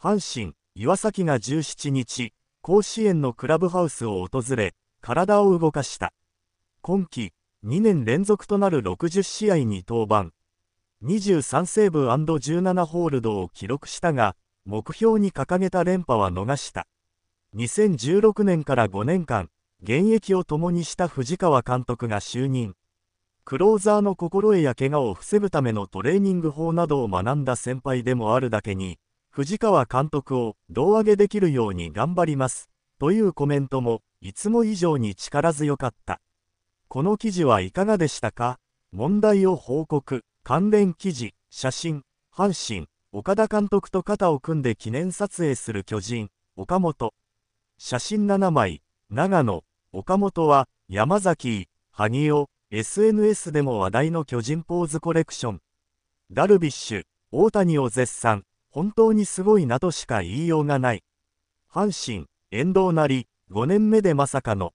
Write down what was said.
阪神、岩崎が17日、甲子園のクラブハウスを訪れ、体を動かした。今季、2年連続となる60試合に登板、23セーブ &17 ホールドを記録したが、目標に掲げた連覇は逃した。2016年から5年間、現役を共にした藤川監督が就任。クローザーの心得や怪我を防ぐためのトレーニング法などを学んだ先輩でもあるだけに、藤川監督を胴上げできるように頑張ります。というコメントも、いつも以上に力強かった。この記事はいかがでしたか問題を報告、関連記事、写真、阪神、岡田監督と肩を組んで記念撮影する巨人、岡本。写真7枚、長野、岡本は、山崎、萩尾、SNS でも話題の巨人ポーズコレクション。ダルビッシュ、大谷を絶賛。本当にすごいなとしか言いようがない。阪神、遠藤なり、5年目でまさかの。